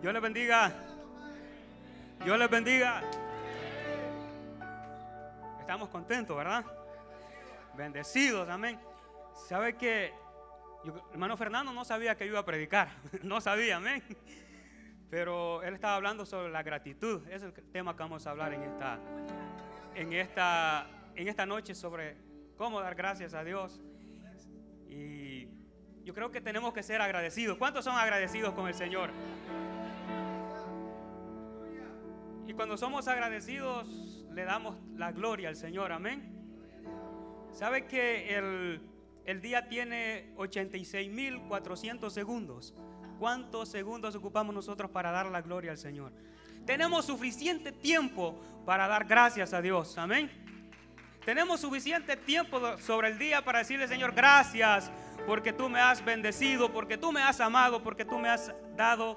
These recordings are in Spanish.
Dios les bendiga. Dios les bendiga. Estamos contentos, ¿verdad? Bendecidos, amén. ¿Sabe que hermano Fernando no sabía que iba a predicar? No sabía, amén. Pero él estaba hablando sobre la gratitud. Es el tema que vamos a hablar en esta, en esta, en esta noche sobre cómo dar gracias a Dios. Y yo creo que tenemos que ser agradecidos. ¿Cuántos son agradecidos con el Señor? cuando somos agradecidos, le damos la gloria al Señor. Amén. ¿Sabe que el, día tiene 86.400 segundos? ¿Cuántos segundos ocupamos nosotros para dar la gloria al Señor? Tenemos suficiente tiempo para dar gracias a Dios. Amén. Tenemos suficiente tiempo sobre el día para decirle, Señor, gracias porque tú me has bendecido, porque tú me has amado, porque tú me has dado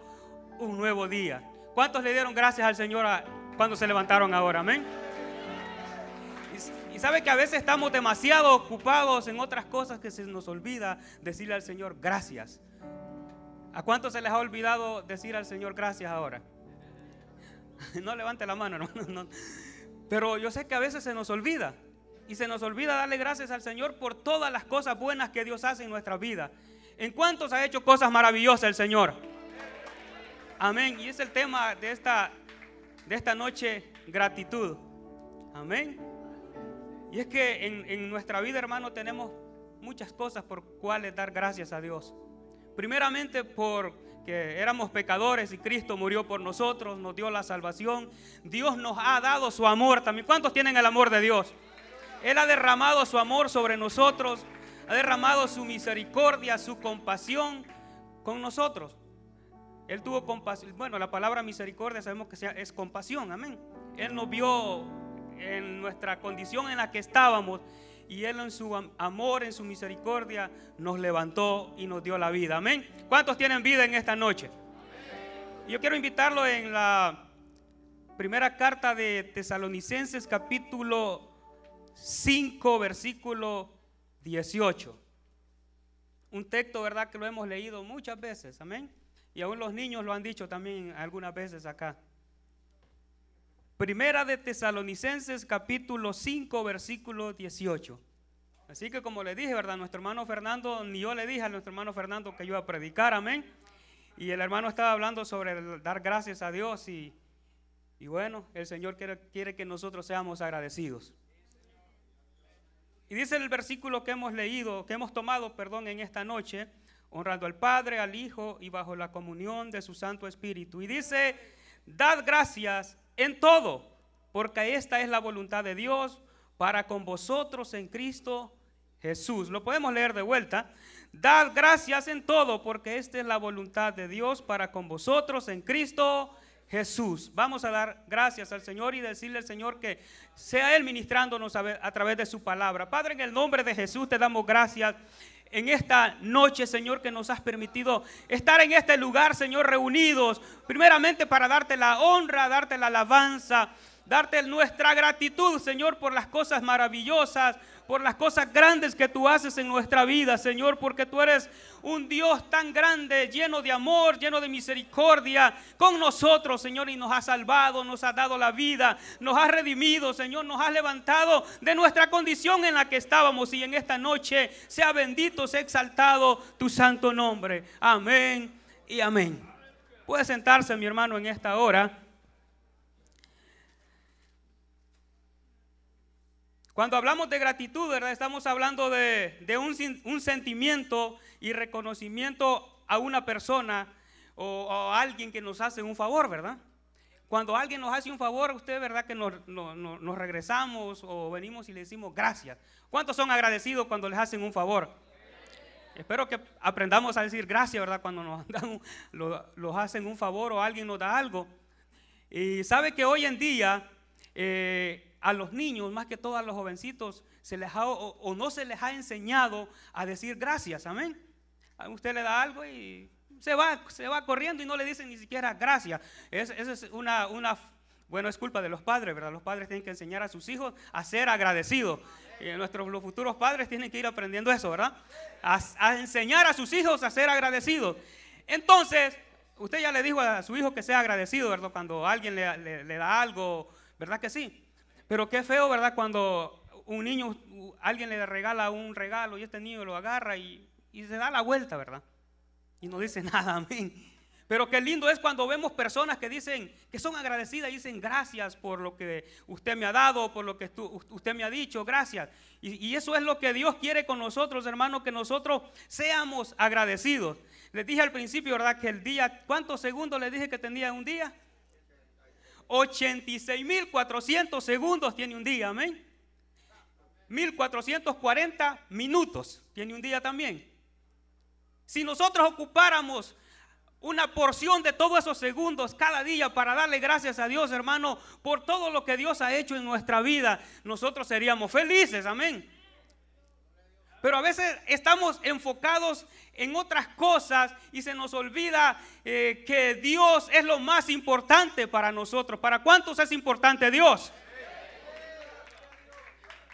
un nuevo día. ¿Cuántos le dieron gracias al Señor cuando se levantaron ahora? Amén. Y, sabe que a veces estamos demasiado ocupados en otras cosas que se nos olvida decirle al Señor gracias. ¿A cuántos se les ha olvidado decir al Señor gracias ahora? No levante la mano, hermano. Pero yo sé que a veces se nos olvida. Y se nos olvida darle gracias al Señor por todas las cosas buenas que Dios hace en nuestra vida. ¿En cuántos ha hecho cosas maravillosas el Señor? Amén. Y es el tema de esta, de esta noche, gratitud. Amén. Y es que en, en nuestra vida, hermano, tenemos muchas cosas por cuales dar gracias a Dios. Primeramente porque éramos pecadores y Cristo murió por nosotros, nos dio la salvación. Dios nos ha dado su amor también. ¿Cuántos tienen el amor de Dios? Él ha derramado su amor sobre nosotros, ha derramado su misericordia, su compasión con nosotros. Él tuvo compasión. Bueno, la palabra misericordia sabemos que es compasión, amén. Él nos vio en nuestra condición en la que estábamos y Él en su amor, en su misericordia, nos levantó y nos dio la vida, amén. ¿Cuántos tienen vida en esta noche? Yo quiero invitarlo en la primera carta de Tesalonicenses capítulo 5, versículo 18. Un texto, ¿verdad? Que lo hemos leído muchas veces, amén. Y aún los niños lo han dicho también algunas veces acá. Primera de Tesalonicenses capítulo 5 versículo 18. Así que como le dije, ¿verdad? Nuestro hermano Fernando, ni yo le dije a nuestro hermano Fernando que iba a predicar, amén. Y el hermano estaba hablando sobre dar gracias a Dios y, y bueno, el Señor quiere, quiere que nosotros seamos agradecidos. Y dice el versículo que hemos leído, que hemos tomado, perdón, en esta noche, honrando al Padre, al Hijo y bajo la comunión de su Santo Espíritu. Y dice, dad gracias en todo, porque esta es la voluntad de Dios para con vosotros en Cristo Jesús. Lo podemos leer de vuelta. Dad gracias en todo, porque esta es la voluntad de Dios para con vosotros en Cristo Jesús. Vamos a dar gracias al Señor y decirle al Señor que sea Él ministrándonos a, través de su palabra. Padre, en el nombre de Jesús te damos gracias en esta noche, Señor, que nos has permitido estar en este lugar, Señor, reunidos, primeramente para darte la honra, darte la alabanza, darte nuestra gratitud, Señor, por las cosas maravillosas, por las cosas grandes que tú haces en nuestra vida, Señor, porque tú eres un Dios tan grande, lleno de amor, lleno de misericordia con nosotros, Señor, y nos ha salvado, nos ha dado la vida, nos ha redimido, Señor, nos ha levantado de nuestra condición en la que estábamos y en esta noche sea bendito, sea exaltado tu santo nombre. Amén y amén. Puede sentarse, mi hermano, en esta hora. Cuando hablamos de gratitud, ¿verdad? Estamos hablando de, un, sentimiento y reconocimiento a una persona o, a alguien que nos hace un favor, ¿verdad? Cuando alguien nos hace un favor, usted, ¿verdad? Que nos, regresamos o venimos y le decimos gracias. ¿Cuántos son agradecidos cuando les hacen un favor? Espero que aprendamos a decir gracias, ¿verdad? Cuando nos hacen un favor o alguien nos da algo. Y sabe que hoy en día... Eh, a los niños, más que todo a los jovencitos, se les ha, o, no se les ha enseñado a decir gracias, amén. usted le da algo y se va, se va corriendo y no le dicen ni siquiera gracias. Esa es, una, una, bueno, es culpa de los padres, ¿verdad? Los padres tienen que enseñar a sus hijos a ser agradecidos. nuestros futuros padres tienen que ir aprendiendo eso, ¿verdad? A, enseñar a sus hijos a ser agradecidos. Entonces, usted ya le dijo a su hijo que sea agradecido, ¿verdad? Cuando alguien le da algo, ¿verdad que sí? Pero qué feo, ¿verdad? Cuando un niño, alguien le regala un regalo y este niño lo agarra y, se da la vuelta, ¿verdad? Y no dice nada, amén. Pero qué lindo es cuando vemos personas que dicen, que son agradecidas y dicen gracias por lo que usted me ha dado, por lo que usted me ha dicho, gracias. Y, y eso es lo que Dios quiere con nosotros, hermano, que nosotros seamos agradecidos. Les dije al principio, ¿verdad? Que el día, ¿cuántos segundos le dije que tenía un día? 86.400 segundos tiene un día, amén. 1.440 minutos tiene un día también. Si nosotros ocupáramos una porción de todos esos segundos cada día para darle gracias a Dios, hermano, por todo lo que Dios ha hecho en nuestra vida, nosotros seríamos felices, amén. Pero a veces estamos enfocados en otras cosas y se nos olvida eh, que Dios es lo más importante para nosotros. ¿Para cuántos es importante Dios?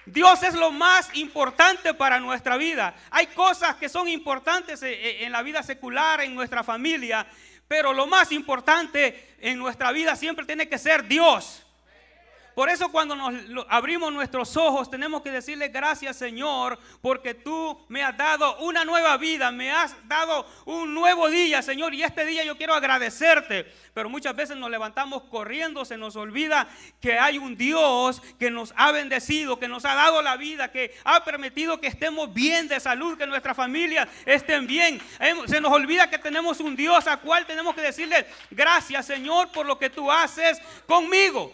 Dios es lo más importante para nuestra vida. Hay cosas que son importantes eh, eh, en la vida secular, en nuestra familia, pero lo más importante en nuestra vida siempre tiene que ser Dios. Por eso cuando nos abrimos nuestros ojos tenemos que decirle gracias Señor, porque tú me has dado una nueva vida, me has dado un nuevo día Señor, y este día yo quiero agradecerte. Pero muchas veces nos levantamos corriendo, se nos olvida que hay un Dios que nos ha bendecido, que nos ha dado la vida, que ha permitido que estemos bien de salud, que nuestras familias estén bien. Se nos olvida que tenemos un Dios a cual tenemos que decirle gracias Señor por lo que tú haces conmigo.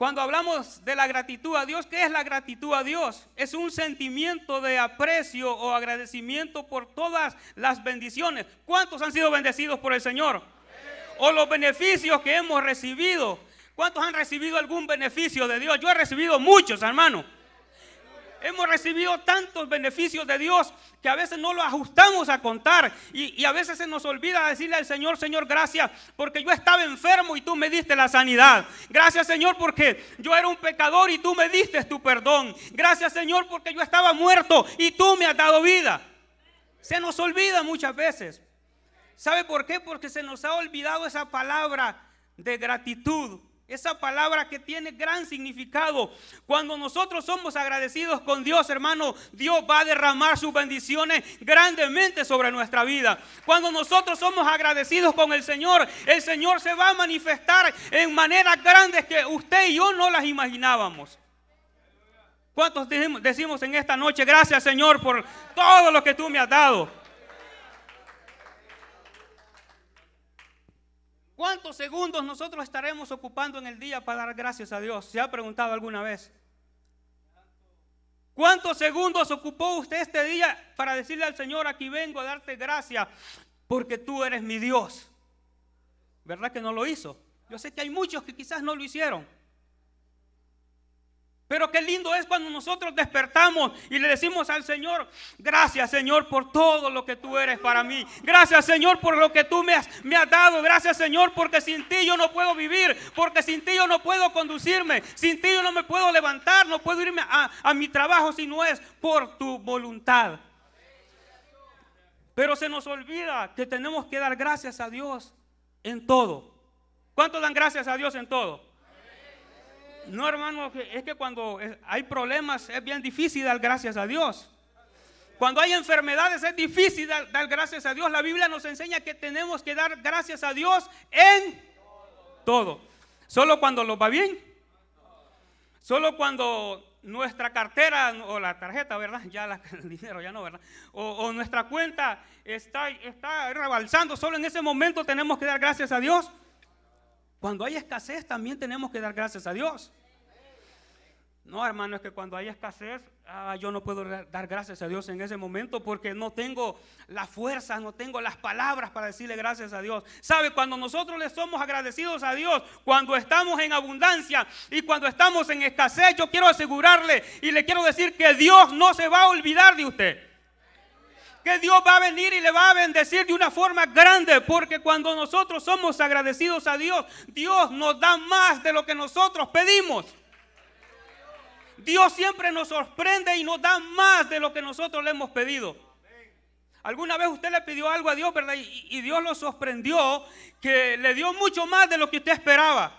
Cuando hablamos de la gratitud a Dios, ¿qué es la gratitud a Dios? Es un sentimiento de aprecio o agradecimiento por todas las bendiciones. ¿Cuántos han sido bendecidos por el Señor? O los beneficios que hemos recibido. ¿Cuántos han recibido algún beneficio de Dios? Yo he recibido muchos, hermano. Hemos recibido tantos beneficios de Dios que a veces no lo ajustamos a contar y, y, a veces se nos olvida decirle al Señor, Señor, gracias porque yo estaba enfermo y tú me diste la sanidad. Gracias Señor porque yo era un pecador y tú me diste tu perdón. Gracias Señor porque yo estaba muerto y tú me has dado vida. Se nos olvida muchas veces. ¿Sabe por qué? Porque se nos ha olvidado esa palabra de gratitud esa palabra que tiene gran significado. Cuando nosotros somos agradecidos con Dios, hermano, Dios va a derramar sus bendiciones grandemente sobre nuestra vida. Cuando nosotros somos agradecidos con el Señor, el Señor se va a manifestar en maneras grandes que usted y yo no las imaginábamos. ¿Cuántos decimos en esta noche, gracias Señor por todo lo que tú me has dado? ¿Cuántos segundos nosotros estaremos ocupando en el día para dar gracias a Dios? ¿Se ha preguntado alguna vez? ¿Cuántos segundos ocupó usted este día para decirle al Señor, aquí vengo a darte gracias porque tú eres mi Dios? ¿Verdad que no lo hizo? Yo sé que hay muchos que quizás no lo hicieron. Pero qué lindo es cuando nosotros despertamos y le decimos al Señor, gracias Señor por todo lo que tú eres para mí. Gracias Señor por lo que tú me has, me has dado. Gracias Señor porque sin ti yo no puedo vivir, porque sin ti yo no puedo conducirme, sin ti yo no me puedo levantar, no puedo irme a, a mi trabajo si no es por tu voluntad. Pero se nos olvida que tenemos que dar gracias a Dios en todo. ¿Cuántos dan gracias a Dios en todo? No, hermano, es que cuando hay problemas es bien difícil dar gracias a Dios. Cuando hay enfermedades es difícil dar, gracias a Dios. La Biblia nos enseña que tenemos que dar gracias a Dios en todo. Solo cuando nos va bien. Solo cuando nuestra cartera o la tarjeta, ¿verdad? Ya la, el dinero, ya no, ¿verdad? O, nuestra cuenta está, está rebalsando. Solo en ese momento tenemos que dar gracias a Dios. Cuando hay escasez también tenemos que dar gracias a Dios. No, hermano, es que cuando hay escasez, ah, yo no puedo dar gracias a Dios en ese momento porque no tengo la fuerza, no tengo las palabras para decirle gracias a Dios. ¿Sabe? Cuando nosotros le somos agradecidos a Dios, cuando estamos en abundancia y cuando estamos en escasez, yo quiero asegurarle y le quiero decir que Dios no se va a olvidar de usted que Dios va a venir y le va a bendecir de una forma grande, porque cuando nosotros somos agradecidos a Dios, Dios nos da más de lo que nosotros pedimos. Dios siempre nos sorprende y nos da más de lo que nosotros le hemos pedido. Alguna vez usted le pidió algo a Dios, ¿verdad? Y, y Dios lo sorprendió, que le dio mucho más de lo que usted esperaba.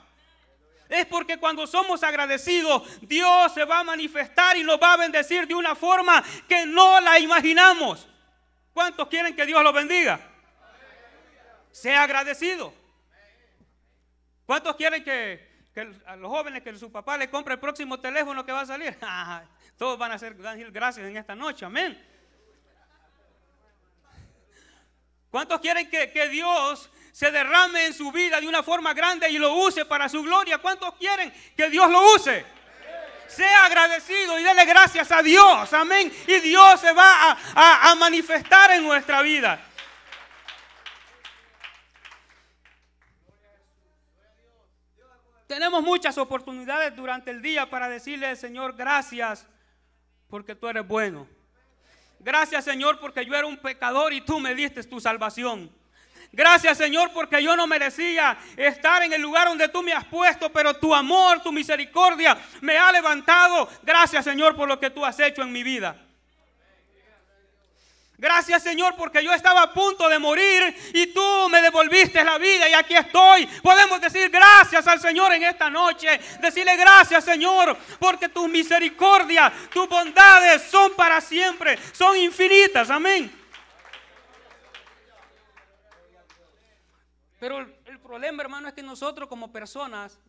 Es porque cuando somos agradecidos, Dios se va a manifestar y nos va a bendecir de una forma que no la imaginamos. ¿Cuántos quieren que Dios los bendiga? Sea agradecido. ¿Cuántos quieren que, a los jóvenes que su papá le compre el próximo teléfono que va a salir? Todos van a ser gracias en esta noche, amén. ¿Cuántos quieren que, que Dios se derrame en su vida de una forma grande y lo use para su gloria? ¿Cuántos quieren que Dios lo use? Sea agradecido y dele gracias a Dios. Amén. Y Dios se va a, manifestar en nuestra vida. Tenemos muchas oportunidades durante el día para decirle, Señor, gracias porque tú eres bueno. Gracias, Señor, porque yo era un pecador y tú me diste tu salvación. Gracias Señor porque yo no merecía estar en el lugar donde tú me has puesto, pero tu amor, tu misericordia me ha levantado. Gracias Señor por lo que tú has hecho en mi vida. Gracias Señor porque yo estaba a punto de morir y tú me devolviste la vida y aquí estoy. Podemos decir gracias al Señor en esta noche. Decirle gracias Señor porque Tu misericordia, tus bondades son para siempre, son infinitas. Amén. Pero el, problema, hermano, es que nosotros como personas,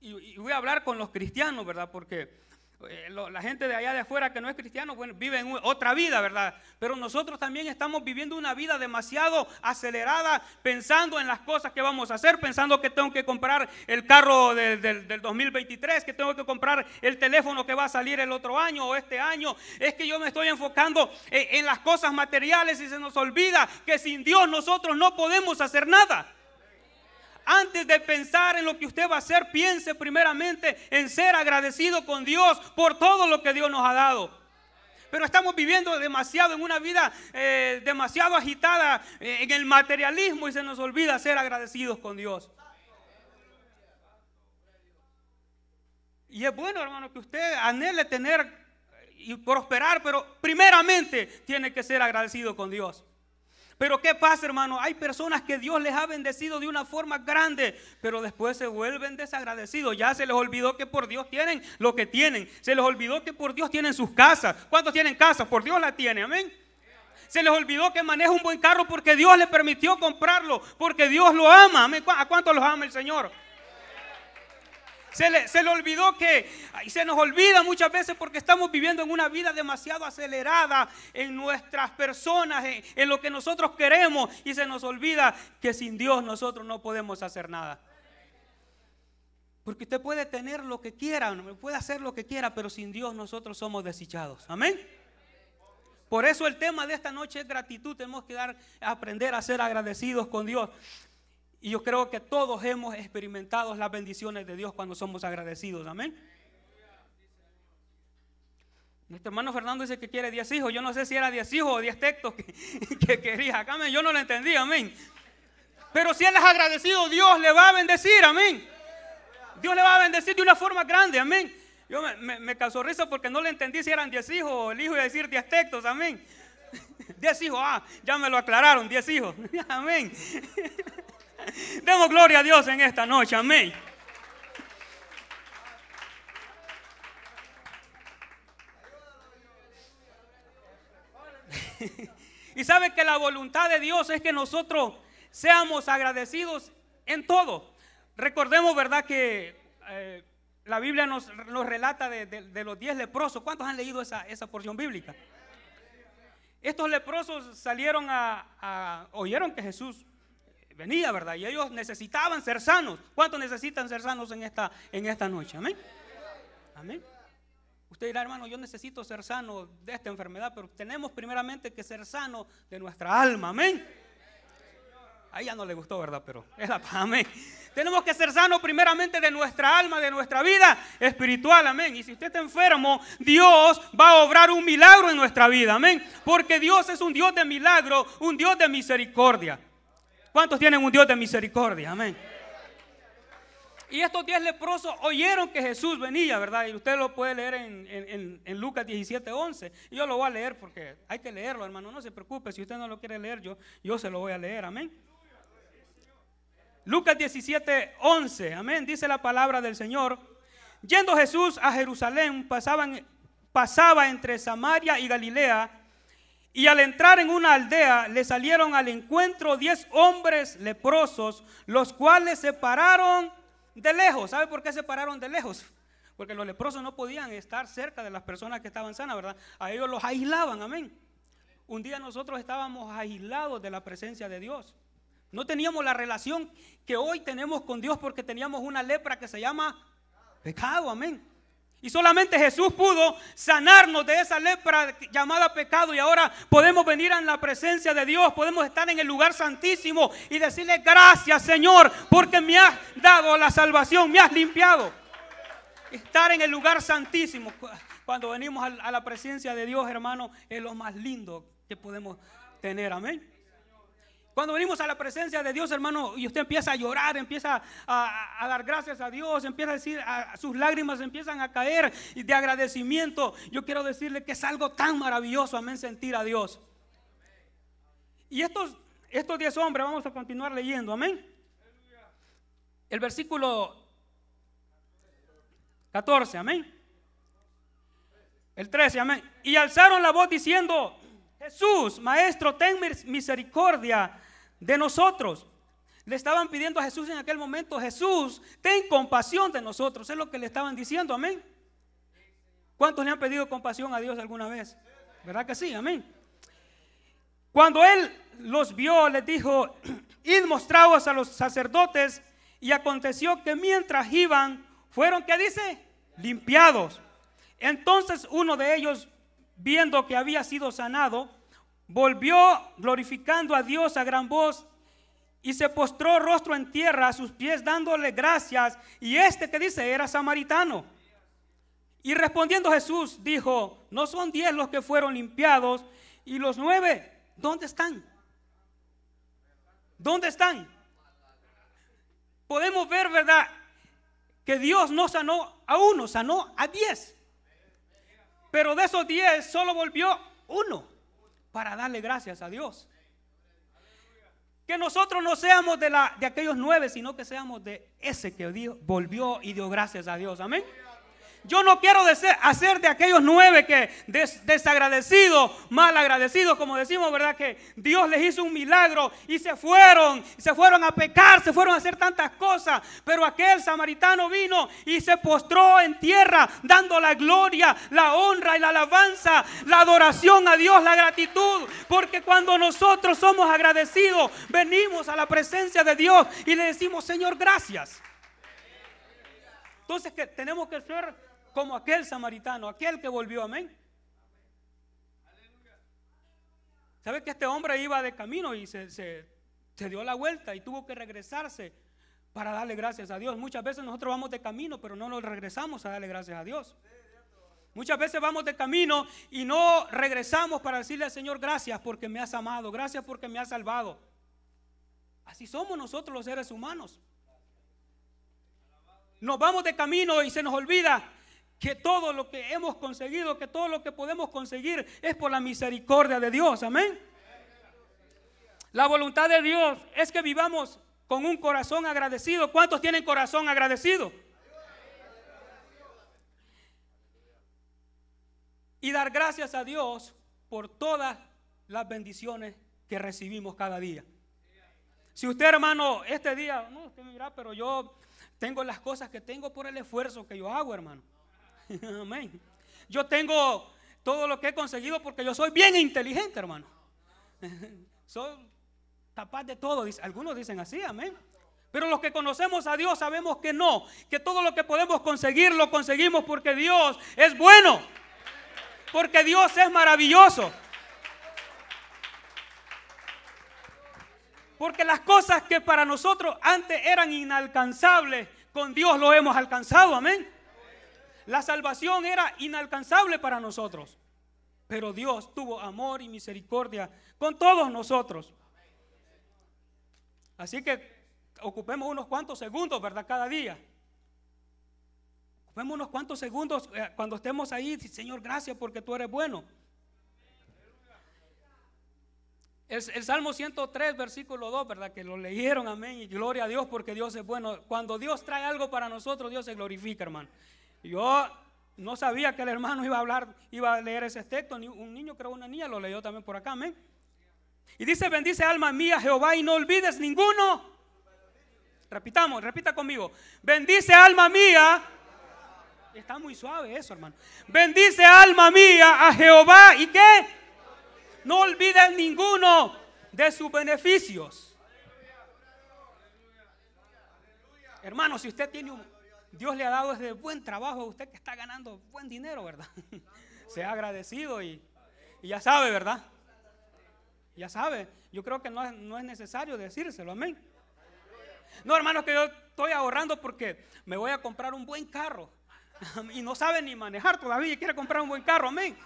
y, voy a hablar con los cristianos, ¿verdad? Porque eh, la gente de allá de afuera que no es cristiano, bueno, vive otra vida, ¿verdad? Pero nosotros también estamos viviendo una vida demasiado acelerada, pensando en las cosas que vamos a hacer, pensando que tengo que comprar el carro del 2023, que tengo que comprar el teléfono que va a salir el otro año o este año. Es que yo me estoy enfocando eh, en las cosas materiales y se nos olvida que sin Dios nosotros no podemos hacer nada. Antes de pensar en lo que usted va a hacer, piense primeramente en ser agradecido con Dios por todo lo que Dios nos ha dado. Pero estamos viviendo demasiado en una vida eh, demasiado agitada eh, en el materialismo y se nos olvida ser agradecidos con Dios. Y es bueno, hermano, que usted anhele tener y prosperar, pero primeramente tiene que ser agradecido con Dios. Pero ¿qué pasa, hermano? Hay personas que Dios les ha bendecido de una forma grande, pero después se vuelven desagradecidos. Ya se les olvidó que por Dios tienen lo que tienen. Se les olvidó que por Dios tienen sus casas. ¿Cuántos tienen casas? Por Dios la tienen, amén. Se les olvidó que maneja un buen carro porque Dios le permitió comprarlo, porque Dios lo ama. ¿A cuántos los ama el Señor? Se le, olvidó que, y se nos olvida muchas veces porque estamos viviendo en una vida demasiado acelerada en nuestras personas, en, lo que nosotros queremos, y se nos olvida que sin Dios nosotros no podemos hacer nada. Porque usted puede tener lo que quiera, puede hacer lo que quiera, pero sin Dios nosotros somos desechados, Amén. Por eso el tema de esta noche es gratitud. Tenemos que aprender a ser agradecidos con Dios. Y yo creo que todos hemos experimentado las bendiciones de Dios cuando somos agradecidos. Amén. Nuestro hermano Fernando dice que quiere 10 hijos. Yo no sé si era 10 hijos o 10 textos que, quería. Amén. Yo no lo entendí. Amén. Pero si él es agradecido, Dios le va a bendecir. Amén. Dios le va a bendecir de una forma grande. Amén. Yo me, me, risa porque no le entendí si eran 10 hijos o el hijo iba a decir 10 textos. Amén. 10 hijos. Ah, ya me lo aclararon. 10 hijos. Amén. Demos gloria a Dios en esta noche, amén. y sabe que la voluntad de Dios es que nosotros seamos agradecidos en todo. Recordemos, ¿verdad? Que eh, la Biblia nos, relata de, los diez leprosos. ¿Cuántos han leído esa, porción bíblica? Estos leprosos salieron a, oyeron que Jesús venía, ¿verdad? Y ellos necesitaban ser sanos. ¿Cuántos necesitan ser sanos en esta, en esta noche? Amén. Amén. Usted dirá, hermano, yo necesito ser sano de esta enfermedad, pero tenemos primeramente que ser sano de nuestra alma. Amén. A ella no le gustó, ¿verdad? Pero es Amén. Tenemos que ser sanos primeramente de nuestra alma, de nuestra vida espiritual, amén. Y si usted está enfermo, Dios va a obrar un milagro en nuestra vida, amén. Porque Dios es un Dios de milagro, un Dios de misericordia. ¿Cuántos tienen un Dios de misericordia? Amén. Y estos diez leprosos oyeron que Jesús venía, ¿verdad? Y usted lo puede leer en, Lucas 17, 11. yo lo voy a leer porque hay que leerlo, hermano. No se preocupe, si usted no lo quiere leer, yo, yo se lo voy a leer, amén. Lucas 17, 11, amén. Dice la palabra del Señor. Yendo Jesús a Jerusalén, pasaban, pasaba entre Samaria y Galilea. Y al entrar en una aldea le salieron al encuentro diez hombres leprosos, los cuales se pararon de lejos. ¿Sabe por qué se pararon de lejos? Porque los leprosos no podían estar cerca de las personas que estaban sanas, ¿verdad? A ellos los aislaban, amén. Un día nosotros estábamos aislados de la presencia de Dios. No teníamos la relación que hoy tenemos con Dios porque teníamos una lepra que se llama pecado, amén. Y solamente Jesús pudo sanarnos de esa lepra llamada pecado. Y ahora podemos venir en la presencia de Dios, podemos estar en el lugar santísimo y decirle gracias Señor porque me has dado la salvación, me has limpiado. Estar en el lugar santísimo cuando venimos a la presencia de Dios, hermano, es lo más lindo que podemos tener. Amén. Cuando venimos a la presencia de Dios, hermano, y usted empieza a llorar, empieza a, dar gracias a Dios, empieza a decir, a, sus lágrimas empiezan a caer de agradecimiento. Yo quiero decirle que es algo tan maravilloso, amén, sentir a Dios. Y estos, estos diez hombres, vamos a continuar leyendo, amén. El versículo 14, amén. El 13, amén. Y alzaron la voz diciendo, Jesús, Maestro, ten misericordia de nosotros. Le estaban pidiendo a Jesús en aquel momento, Jesús, ten compasión de nosotros. Es lo que le estaban diciendo, amén. ¿Cuántos le han pedido compasión a Dios alguna vez? ¿Verdad que sí? Amén. Cuando él los vio, les dijo, id mostraos a los sacerdotes. Y aconteció que mientras iban, fueron, que dice? Limpiados. Entonces uno de ellos, viendo que había sido sanado, Volvió glorificando a Dios a gran voz y se postró rostro en tierra a sus pies dándole gracias. Y este que dice era samaritano. Y respondiendo Jesús dijo, no son diez los que fueron limpiados y los nueve, ¿dónde están? ¿Dónde están? Podemos ver, ¿verdad? Que Dios no sanó a uno, sanó a diez. Pero de esos diez solo volvió uno para darle gracias a Dios. Que nosotros no seamos de, la, de aquellos nueve, sino que seamos de ese que volvió y dio gracias a Dios. Amén. Yo no quiero hacer de aquellos nueve que desagradecidos, mal agradecidos, como decimos, ¿verdad? Que Dios les hizo un milagro y se fueron, se fueron a pecar, se fueron a hacer tantas cosas. Pero aquel samaritano vino y se postró en tierra, dando la gloria, la honra y la alabanza, la adoración a Dios, la gratitud. Porque cuando nosotros somos agradecidos, venimos a la presencia de Dios y le decimos, Señor, gracias. Entonces que tenemos que ser como aquel samaritano, aquel que volvió, amén. ¿Sabe que este hombre iba de camino y se, se dio la vuelta y tuvo que regresarse para darle gracias a Dios? Muchas veces nosotros vamos de camino, pero no nos regresamos a darle gracias a Dios. Muchas veces vamos de camino y no regresamos para decirle al Señor gracias porque me has amado, gracias porque me has salvado. Así somos nosotros los seres humanos. Nos vamos de camino y se nos olvida que todo lo que hemos conseguido, que todo lo que podemos conseguir es por la misericordia de Dios. Amén. La voluntad de Dios es que vivamos con un corazón agradecido. ¿Cuántos tienen corazón agradecido? Y dar gracias a Dios por todas las bendiciones que recibimos cada día. Si usted, hermano, este día, no, usted me dirá, pero yo tengo las cosas que tengo por el esfuerzo que yo hago, hermano. Amén. Yo tengo todo lo que he conseguido porque yo soy bien inteligente, hermano. soy capaz de todo. Algunos dicen así, amén. Pero los que conocemos a Dios sabemos que no, que todo lo que podemos conseguir lo conseguimos porque Dios es bueno, porque Dios es maravilloso. Porque las cosas que para nosotros antes eran inalcanzables, con Dios lo hemos alcanzado, amén. La salvación era inalcanzable para nosotros. Pero Dios tuvo amor y misericordia con todos nosotros. Así que ocupemos unos cuantos segundos, ¿verdad? Cada día. Ocupemos unos cuantos segundos eh, cuando estemos ahí. Señor, gracias porque tú eres bueno. El, Salmo 103, versículo 2, ¿verdad? Que lo leyeron, amén. Y gloria a Dios porque Dios es bueno. Cuando Dios trae algo para nosotros, Dios se glorifica, hermano. Yo no sabía que el hermano iba a hablar, iba a leer ese texto. Un niño, creo una niña, lo leyó también por acá, amén. Y dice, bendice alma mía Jehová y no olvides ninguno. Repitamos, repita conmigo. Bendice alma mía. Está muy suave eso, hermano. Bendice alma mía a Jehová y qué? No olvides ninguno de sus beneficios. Hermano, si usted tiene un Dios le ha dado ese buen trabajo a usted que está ganando buen dinero, ¿verdad? Se ha agradecido y, ya sabe, ¿verdad? Ya sabe. Yo creo que no, no es necesario decírselo, amén. No, hermanos, que yo estoy ahorrando porque me voy a comprar un buen carro. y no sabe ni manejar todavía y quiere comprar un buen carro, amén.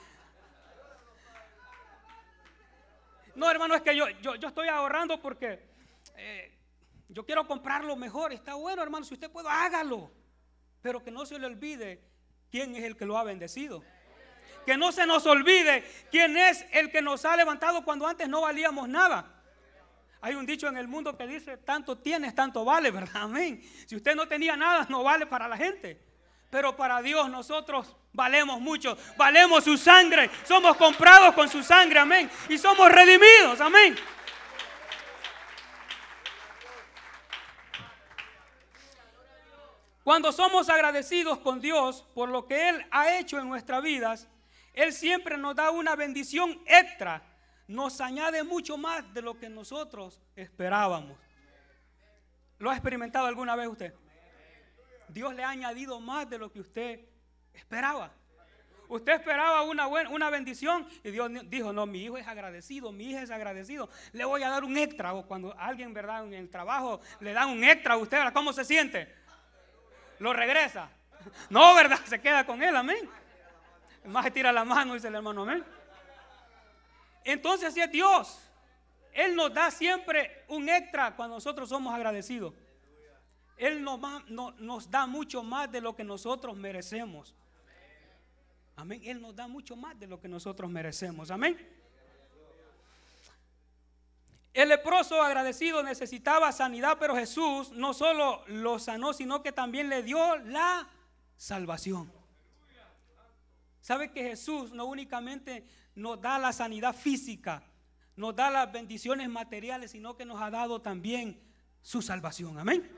No, hermano, es que yo, yo, estoy ahorrando porque eh, yo quiero comprar lo mejor. Está bueno, hermano, si usted puede, hágalo. Pero que no se le olvide quién es el que lo ha bendecido. Que no se nos olvide quién es el que nos ha levantado cuando antes no valíamos nada. Hay un dicho en el mundo que dice, tanto tienes, tanto vale, ¿verdad? Amén. Si usted no tenía nada, no vale para la gente. Pero para Dios nosotros valemos mucho. Valemos su sangre. Somos comprados con su sangre, amén. Y somos redimidos, amén. Cuando somos agradecidos con Dios por lo que Él ha hecho en nuestras vidas, Él siempre nos da una bendición extra, nos añade mucho más de lo que nosotros esperábamos. ¿Lo ha experimentado alguna vez usted? Dios le ha añadido más de lo que usted esperaba. Usted esperaba una, buena, una bendición y Dios dijo, no, mi hijo es agradecido, mi hija es agradecido, le voy a dar un extra. O cuando alguien, ¿verdad? En el trabajo le dan un extra a usted, ¿cómo se siente? Lo regresa. No, ¿verdad? Se queda con él, amén. Más tira la mano, dice el hermano, amén. Entonces si es Dios. Él nos da siempre un extra cuando nosotros somos agradecidos. Él nos da mucho más de lo que nosotros merecemos. Amén. Él nos da mucho más de lo que nosotros merecemos. Amén. El leproso agradecido necesitaba sanidad, pero Jesús no solo lo sanó, sino que también le dio la salvación. ¿Sabe que Jesús no únicamente nos da la sanidad física, nos da las bendiciones materiales, sino que nos ha dado también su salvación? Amén.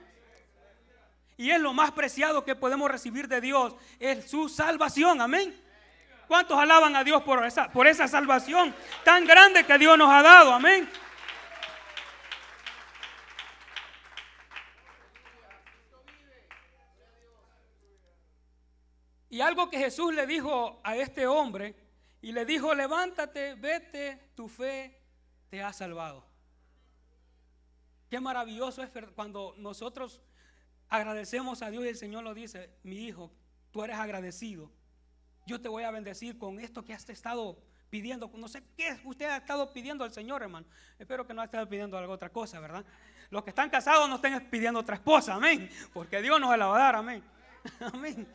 Y es lo más preciado que podemos recibir de Dios, es su salvación. Amén. ¿Cuántos alaban a Dios por esa, por esa salvación tan grande que Dios nos ha dado? Amén. Y algo que Jesús le dijo a este hombre, y le dijo, levántate, vete, tu fe te ha salvado. Qué maravilloso es cuando nosotros agradecemos a Dios y el Señor lo dice, mi hijo, tú eres agradecido. Yo te voy a bendecir con esto que has estado pidiendo. No sé qué usted ha estado pidiendo al Señor, hermano. Espero que no ha estado pidiendo algo, otra cosa, ¿verdad? Los que están casados no estén pidiendo otra esposa, amén. Porque Dios nos la va a dar, amén. Amén.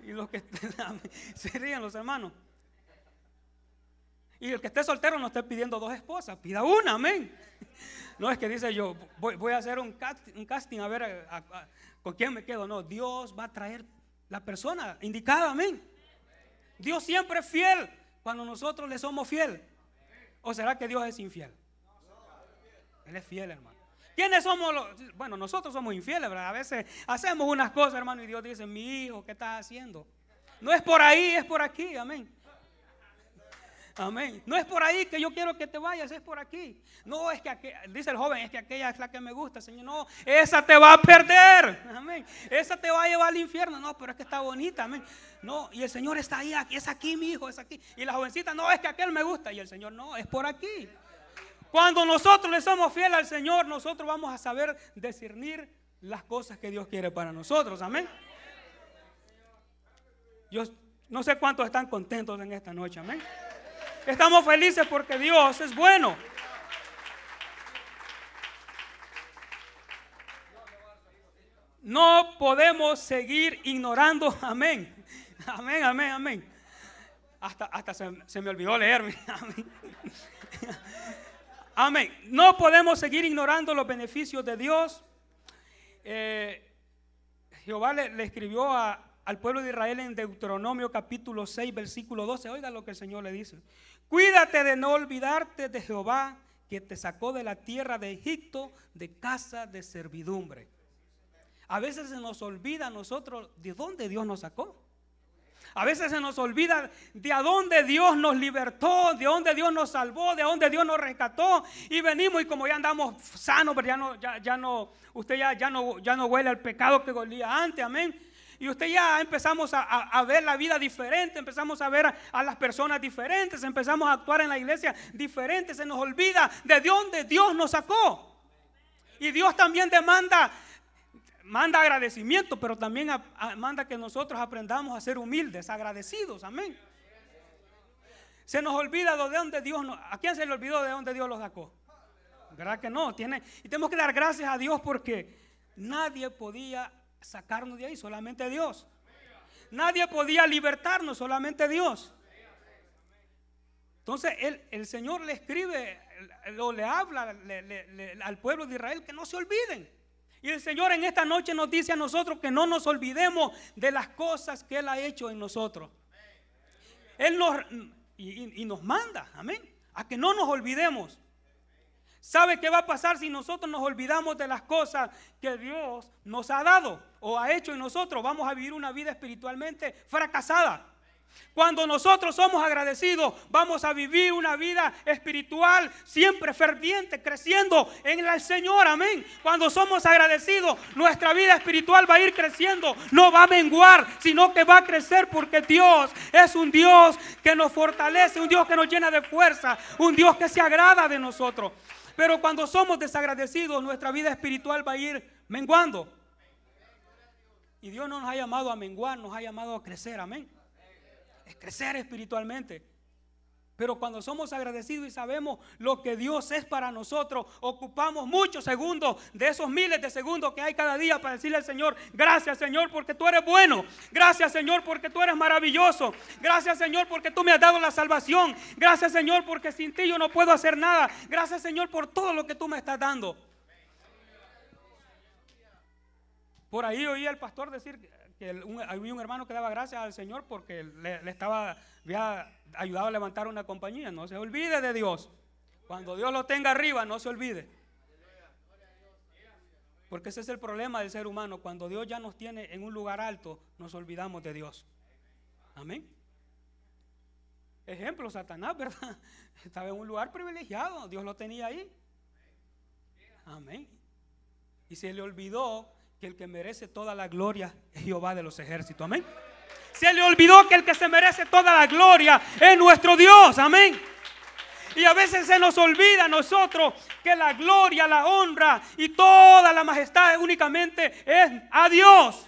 Y los que se ríen los hermanos. Y el que esté soltero no esté pidiendo dos esposas, pida una, amén. No es que dice yo, voy, a hacer un casting, a ver con quién me quedo. No, Dios va a traer la persona indicada, amén. Dios siempre es fiel cuando nosotros le somos fiel. ¿O será que Dios es infiel? Él es fiel, hermano. ¿Quiénes somos los? Bueno, nosotros somos infieles, ¿verdad? A veces hacemos unas cosas, hermano, y Dios dice, mi hijo, ¿qué estás haciendo? No es por ahí, es por aquí, amén. Amén. No es por ahí que yo quiero que te vayas, es por aquí. No es que, dice el joven, es que aquella es la que me gusta, Señor. No, esa te va a perder. Amén. Esa te va a llevar al infierno. No, pero es que está bonita. Amén. No, y el Señor está ahí, aquí, es aquí, mi hijo, es aquí. Y la jovencita, no, es que aquel me gusta. Y el Señor, no, es por aquí. Cuando nosotros le somos fieles al Señor, nosotros vamos a saber discernir las cosas que Dios quiere para nosotros. Amén. Yo no sé cuántos están contentos en esta noche. Amén. Estamos felices porque Dios es bueno. No podemos seguir ignorando. Amén. Amén, amén, amén. Hasta, hasta se, se me olvidó leerme. Amén. Amén. No podemos seguir ignorando los beneficios de Dios. Eh, Jehová le, escribió al pueblo de Israel en Deuteronomio capítulo 6, versículo 12. Oiga lo que el Señor le dice. Cuídate de no olvidarte de Jehová que te sacó de la tierra de Egipto de casa de servidumbre. A veces se nos olvida a nosotros de dónde Dios nos sacó. A veces se nos olvida de a dónde Dios nos libertó, de dónde Dios nos salvó, de dónde Dios nos rescató. Y venimos y como ya andamos sanos, pero ya no, ya, no, usted ya, ya, no, ya no huele al pecado que golía antes, amén. Y usted ya empezamos a, ver la vida diferente, empezamos a ver a, a, las personas diferentes, empezamos a actuar en la iglesia diferente, se nos olvida de dónde Dios nos sacó. Y Dios también demanda manda agradecimiento, pero también manda que nosotros aprendamos a ser humildes, agradecidos, amén. Se nos olvida de dónde Dios nos, ¿a quién se le olvidó de dónde Dios los sacó? ¿Verdad que no? Tiene, y tenemos que dar gracias a Dios porque nadie podía sacarnos de ahí, solamente Dios. Nadie podía libertarnos, solamente Dios. Entonces el, Señor le escribe lo le habla al pueblo de Israel que no se olviden y el Señor en esta noche nos dice a nosotros que no nos olvidemos de las cosas que Él ha hecho en nosotros. Él nos, y, y nos manda, amén, a que no nos olvidemos. ¿Sabe qué va a pasar si nosotros nos olvidamos de las cosas que Dios nos ha dado o ha hecho en nosotros? Vamos a vivir una vida espiritualmente fracasada. Cuando nosotros somos agradecidos, vamos a vivir una vida espiritual siempre ferviente, creciendo en el Señor. Amén. Cuando somos agradecidos, nuestra vida espiritual va a ir creciendo. No va a menguar, sino que va a crecer porque Dios es un Dios que nos fortalece, un Dios que nos llena de fuerza, un Dios que se agrada de nosotros. Pero cuando somos desagradecidos, nuestra vida espiritual va a ir menguando. Y Dios no nos ha llamado a menguar, nos ha llamado a crecer. Amén es crecer espiritualmente. Pero cuando somos agradecidos y sabemos lo que Dios es para nosotros, ocupamos muchos segundos de esos miles de segundos que hay cada día para decirle al Señor, gracias Señor porque tú eres bueno, gracias Señor porque tú eres maravilloso, gracias Señor porque tú me has dado la salvación, gracias Señor porque sin ti yo no puedo hacer nada, gracias Señor por todo lo que tú me estás dando. Por ahí oí al pastor decir, un, había un hermano que daba gracias al Señor porque le, estaba, había ayudado a levantar una compañía. No se olvide de Dios. Cuando Dios lo tenga arriba, no se olvide. Porque ese es el problema del ser humano. Cuando Dios ya nos tiene en un lugar alto, nos olvidamos de Dios. Amén. Ejemplo, Satanás, ¿verdad? Estaba en un lugar privilegiado. Dios lo tenía ahí. Amén. Y se le olvidó que el que merece toda la gloria es Jehová de los ejércitos. Amén. Se le olvidó que el que se merece toda la gloria es nuestro Dios. Amén. Y a veces se nos olvida a nosotros que la gloria, la honra y toda la majestad únicamente es a Dios.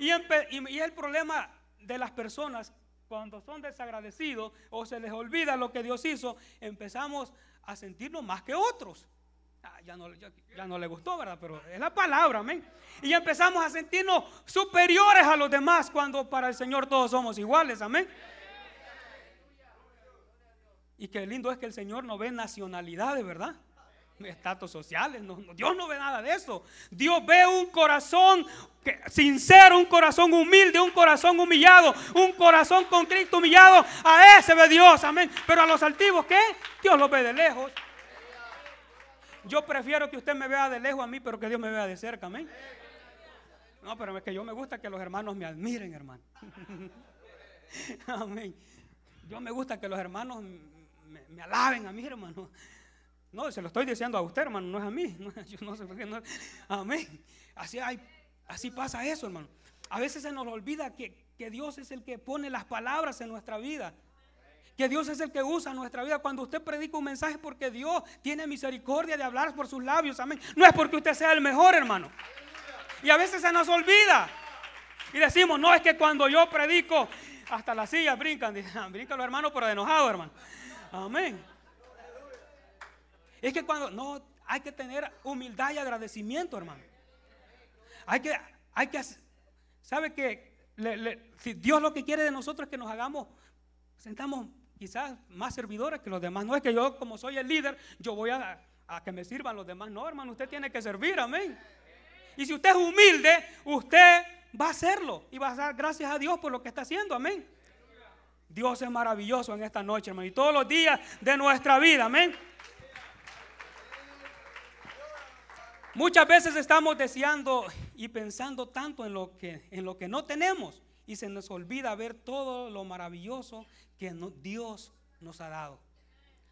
Y, el problema de las personas cuando son desagradecidos o se les olvida lo que Dios hizo, empezamos a sentirnos más que otros. Ah, ya, no, le gustó, ¿verdad? Pero es la palabra, amén. Y empezamos a sentirnos superiores a los demás cuando para el Señor todos somos iguales, amén. Y qué lindo es que el Señor no ve nacionalidades, ¿verdad? Estatus sociales, Dios no ve nada de eso. Dios ve un corazón sincero, un corazón humilde, un corazón humillado, un corazón con Cristo humillado. A ese ve Dios, amén. Pero a los altivos, ¿qué? Dios los ve de lejos. Yo prefiero que usted me vea de lejos a mí, pero que Dios me vea de cerca, amén. No, pero es que yo me gusta que los hermanos me admiren, hermano. amén. Yo me gusta que los hermanos me, alaben a mí, hermano. No, se lo estoy diciendo a usted, hermano, no es a mí. yo no sé por qué Amén. Así, hay, así pasa eso, hermano. A veces se nos olvida que, que Dios es el que pone las palabras en nuestra vida que Dios es el que usa nuestra vida. Cuando usted predica un mensaje porque Dios tiene misericordia de hablar por sus labios, amén. No es porque usted sea el mejor, hermano. Y a veces se nos olvida. Y decimos, no, es que cuando yo predico, hasta las sillas brincan. Brincan los hermanos, pero de enojado, hermano. Amén. Es que cuando, no, hay que tener humildad y agradecimiento, hermano. Hay que, hay que, ¿sabe que Dios lo que quiere de nosotros es que nos hagamos, sentamos quizás más servidores que los demás. No es que yo como soy el líder, yo voy a, que me sirvan los demás. No, hermano, usted tiene que servir, amén. Y si usted es humilde, usted va a hacerlo y va a dar gracias a Dios por lo que está haciendo, amén. Dios es maravilloso en esta noche, hermano, y todos los días de nuestra vida, amén. Muchas veces estamos deseando y pensando tanto en lo que, en lo que no tenemos y se nos olvida ver todo lo maravilloso que Dios nos ha dado.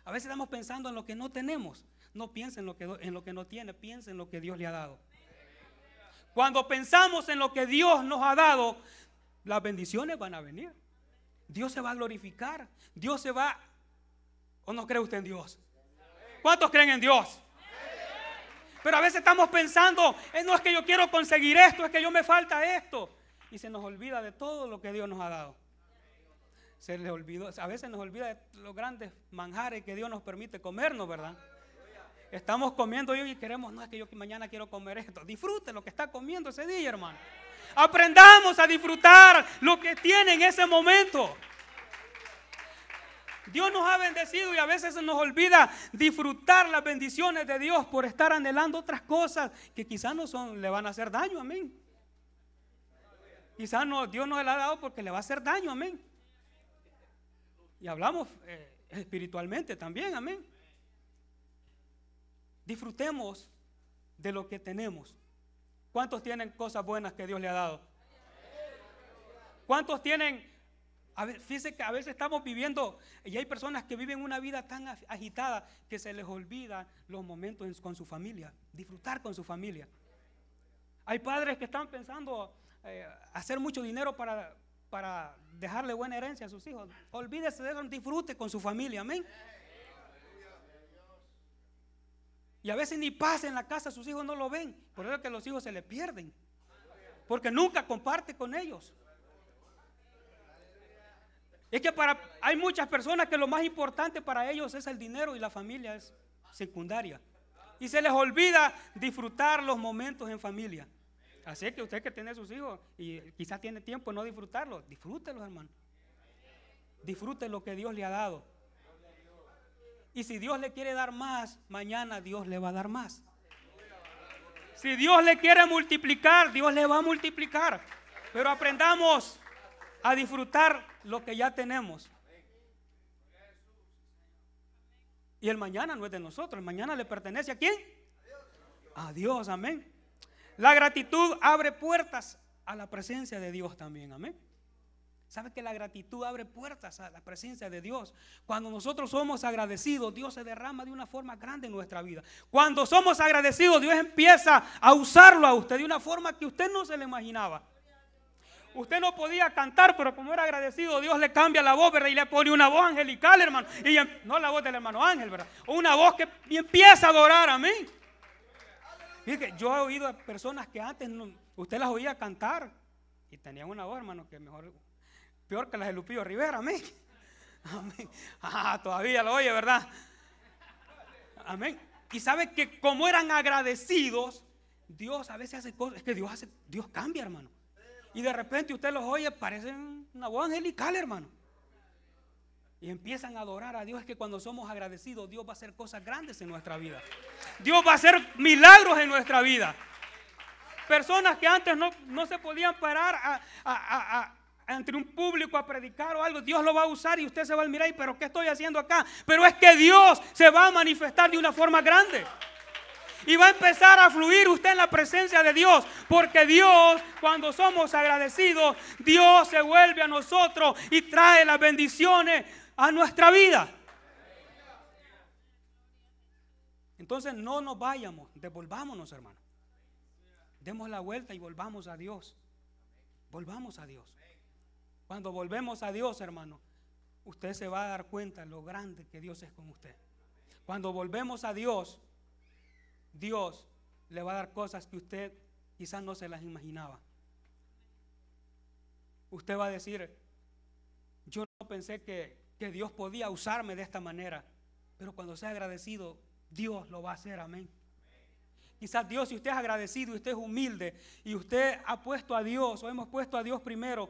A veces estamos pensando en lo que no tenemos. No piensen en lo que, en lo que no tiene, piensen en lo que Dios le ha dado. Cuando pensamos en lo que Dios nos ha dado, las bendiciones van a venir. Dios se va a glorificar. Dios se va... ¿O no cree usted en Dios? ¿Cuántos creen en Dios? Pero a veces estamos pensando, eh, no es que yo quiero conseguir esto, es que yo me falta esto y se nos olvida de todo lo que Dios nos ha dado. Se le olvidó, a veces nos olvida de los grandes manjares que Dios nos permite comernos, ¿verdad? Estamos comiendo hoy y queremos, no es que yo mañana quiero comer esto. Disfrute lo que está comiendo ese día, hermano. Aprendamos a disfrutar lo que tiene en ese momento. Dios nos ha bendecido y a veces se nos olvida disfrutar las bendiciones de Dios por estar anhelando otras cosas que quizás no son, le van a hacer daño. Amén. Quizás no, Dios no le ha dado porque le va a hacer daño, amén. Y hablamos eh, espiritualmente también, amén. Disfrutemos de lo que tenemos. ¿Cuántos tienen cosas buenas que Dios le ha dado? ¿Cuántos tienen? A fíjense que a veces estamos viviendo, y hay personas que viven una vida tan agitada que se les olvida los momentos con su familia, disfrutar con su familia. Hay padres que están pensando, eh, hacer mucho dinero para, para dejarle buena herencia a sus hijos. Olvídese de eso, disfrute con su familia, amén. Y a veces ni pasa en la casa, sus hijos no lo ven. Por eso que los hijos se le pierden. Porque nunca comparte con ellos. Es que para, hay muchas personas que lo más importante para ellos es el dinero y la familia es secundaria. Y se les olvida disfrutar los momentos en familia. Así que usted que tiene sus hijos y quizás tiene tiempo de no disfrutarlo disfrútelo, hermano. Disfrute lo que Dios le ha dado. Y si Dios le quiere dar más, mañana Dios le va a dar más. Si Dios le quiere multiplicar, Dios le va a multiplicar. Pero aprendamos a disfrutar lo que ya tenemos. Y el mañana no es de nosotros, el mañana le pertenece a quién? A Dios, amén. La gratitud abre puertas a la presencia de Dios también, amén. ¿Sabe que la gratitud abre puertas a la presencia de Dios? Cuando nosotros somos agradecidos, Dios se derrama de una forma grande en nuestra vida. Cuando somos agradecidos, Dios empieza a usarlo a usted de una forma que usted no se le imaginaba. Usted no podía cantar, pero como era agradecido, Dios le cambia la voz, ¿verdad? Y le pone una voz angelical, hermano. Y em- no la voz del hermano Ángel, ¿verdad? Una voz que empieza a adorar, amén yo he oído a personas que antes usted las oía cantar y tenían una voz, hermano, que mejor, peor que las de Lupillo Rivera, amén. Ah, todavía lo oye, ¿verdad? Amén. Y sabe que como eran agradecidos, Dios a veces hace cosas, es que Dios hace, Dios cambia, hermano. Y de repente usted los oye, parecen una voz angelical, hermano y empiezan a adorar a Dios, es que cuando somos agradecidos, Dios va a hacer cosas grandes en nuestra vida. Dios va a hacer milagros en nuestra vida. Personas que antes no, se podían parar entre un público a predicar o algo, Dios lo va a usar y usted se va a mirar, y pero ¿qué estoy haciendo acá? Pero es que Dios se va a manifestar de una forma grande. Y va a empezar a fluir usted en la presencia de Dios. Porque Dios, cuando somos agradecidos, Dios se vuelve a nosotros y trae las bendiciones a nuestra vida. Entonces no nos vayamos, devolvámonos hermano. Demos la vuelta y volvamos a Dios. Volvamos a Dios. Cuando volvemos a Dios, hermano, usted se va a dar cuenta lo grande que Dios es con usted. Cuando volvemos a Dios, Dios le va a dar cosas que usted quizás no se las imaginaba. Usted va a decir, yo no pensé que que Dios podía usarme de esta manera. Pero cuando sea agradecido, Dios lo va a hacer, amén. Quizás Dios, si usted es agradecido, Y usted es humilde y usted ha puesto a Dios o hemos puesto a Dios primero,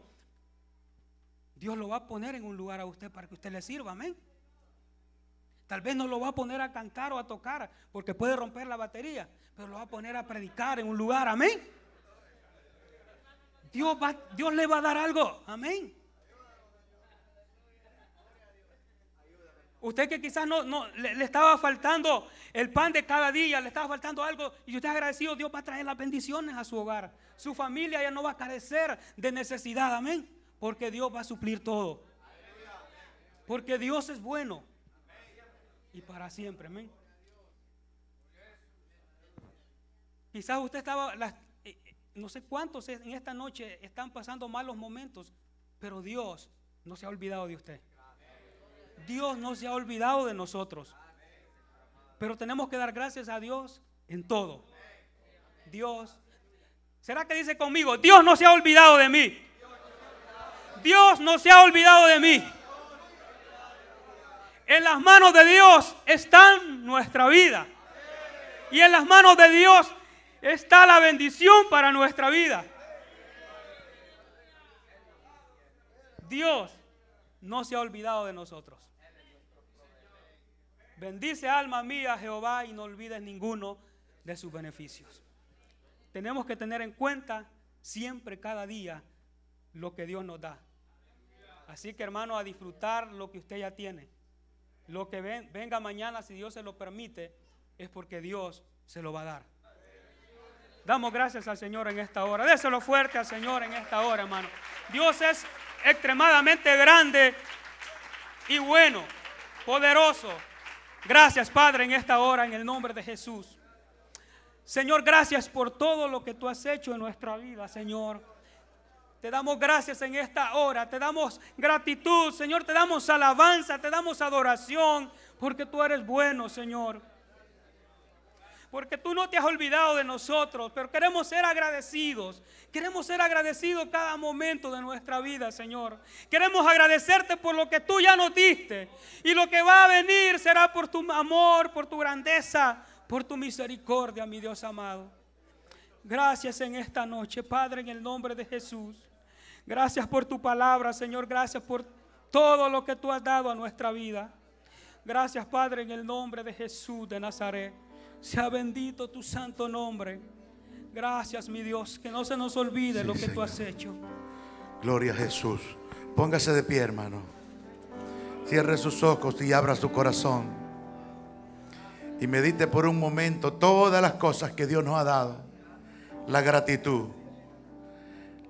Dios lo va a poner en un lugar a usted para que usted le sirva, amén. Tal vez no lo va a poner a cantar o a tocar porque puede romper la batería, pero lo va a poner a predicar en un lugar, amén. Dios, Dios le va a dar algo, amén. Usted que quizás no, le, estaba faltando el pan de cada día, le estaba faltando algo y usted agradecido, Dios va a traer las bendiciones a su hogar. Su familia ya no va a carecer de necesidad, amén. Porque Dios va a suplir todo. Porque Dios es bueno. Y para siempre, amén. Quizás usted estaba, las, eh, no sé cuántos en esta noche están pasando malos momentos, pero Dios no se ha olvidado de usted. Dios no se ha olvidado de nosotros. Pero tenemos que dar gracias a Dios en todo. Dios. ¿Será que dice conmigo? Dios no se ha olvidado de mí. Dios no se ha olvidado de mí. En las manos de Dios está nuestra vida. Y en las manos de Dios está la bendición para nuestra vida. Dios no se ha olvidado de nosotros. Bendice alma mía Jehová y no olvides ninguno de sus beneficios. Tenemos que tener en cuenta siempre, cada día, lo que Dios nos da. Así que hermano, a disfrutar lo que usted ya tiene. Lo que venga mañana, si Dios se lo permite, es porque Dios se lo va a dar. Damos gracias al Señor en esta hora. Déselo fuerte al Señor en esta hora, hermano. Dios es extremadamente grande y bueno, poderoso. Gracias, Padre, en esta hora, en el nombre de Jesús. Señor, gracias por todo lo que tú has hecho en nuestra vida, Señor. Te damos gracias en esta hora, te damos gratitud, Señor, te damos alabanza, te damos adoración, porque tú eres bueno, Señor porque tú no te has olvidado de nosotros, pero queremos ser agradecidos. Queremos ser agradecidos cada momento de nuestra vida, Señor. Queremos agradecerte por lo que tú ya nos diste y lo que va a venir será por tu amor, por tu grandeza, por tu misericordia, mi Dios amado. Gracias en esta noche, Padre, en el nombre de Jesús. Gracias por tu palabra, Señor. Gracias por todo lo que tú has dado a nuestra vida. Gracias, Padre, en el nombre de Jesús de Nazaret. Sea bendito tu santo nombre. Gracias, mi Dios, que no se nos olvide lo que tú has hecho. Gloria a Jesús. Póngase de pie, hermano. Cierre sus ojos y abra su corazón. Y medite por un momento todas las cosas que Dios nos ha dado. La gratitud.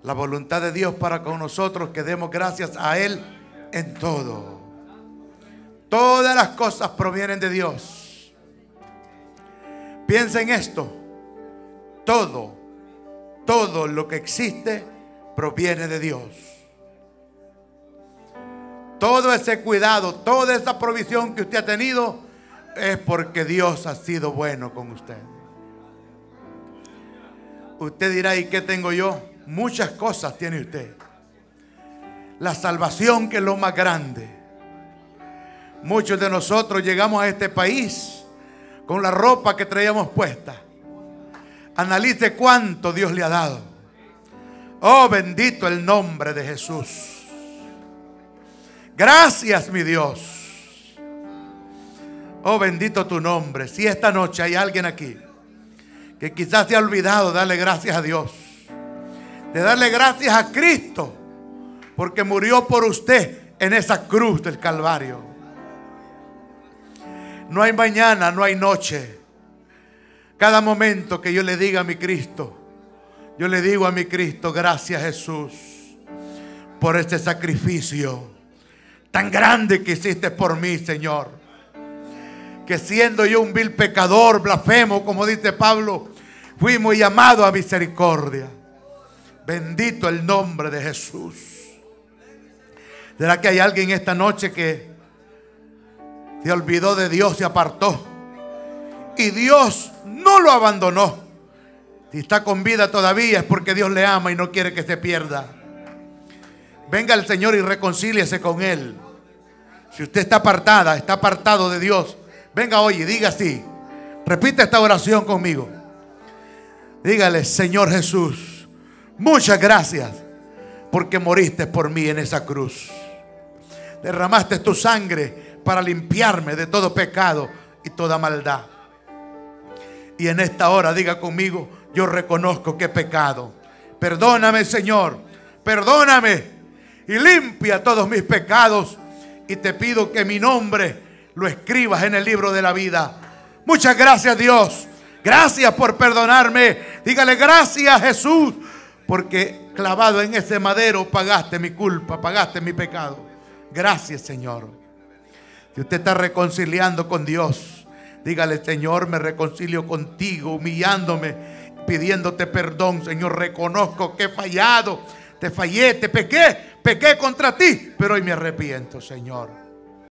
La voluntad de Dios para con nosotros que demos gracias a Él en todo. Todas las cosas provienen de Dios. Piensa en esto. Todo, todo lo que existe proviene de Dios. Todo ese cuidado, toda esa provisión que usted ha tenido es porque Dios ha sido bueno con usted. Usted dirá, ¿y qué tengo yo? Muchas cosas tiene usted. La salvación que es lo más grande. Muchos de nosotros llegamos a este país con la ropa que traíamos puesta. Analice cuánto Dios le ha dado. Oh, bendito el nombre de Jesús. Gracias, mi Dios. Oh, bendito tu nombre. Si esta noche hay alguien aquí que quizás se ha olvidado darle gracias a Dios, de darle gracias a Cristo, porque murió por usted en esa cruz del Calvario. No hay mañana, no hay noche. Cada momento que yo le diga a mi Cristo, yo le digo a mi Cristo, gracias Jesús por este sacrificio tan grande que hiciste por mí, Señor. Que siendo yo un vil pecador, blasfemo, como dice Pablo, fuimos llamados a misericordia. Bendito el nombre de Jesús. ¿Será que hay alguien esta noche que se olvidó de Dios, se apartó. Y Dios no lo abandonó. Si está con vida todavía es porque Dios le ama y no quiere que se pierda. Venga el Señor y reconcíliese con Él. Si usted está apartada, está apartado de Dios, venga hoy y diga así. Repite esta oración conmigo. Dígale, Señor Jesús, muchas gracias porque moriste por mí en esa cruz. Derramaste tu sangre para limpiarme de todo pecado y toda maldad. Y en esta hora diga conmigo, yo reconozco que he pecado. Perdóname Señor, perdóname y limpia todos mis pecados. Y te pido que mi nombre lo escribas en el libro de la vida. Muchas gracias Dios. Gracias por perdonarme. Dígale gracias Jesús. Porque clavado en ese madero pagaste mi culpa, pagaste mi pecado. Gracias Señor. Y usted está reconciliando con Dios, dígale, Señor, me reconcilio contigo, humillándome, pidiéndote perdón, Señor, reconozco que he fallado, te fallé, te pequé, pequé contra ti, pero hoy me arrepiento, Señor.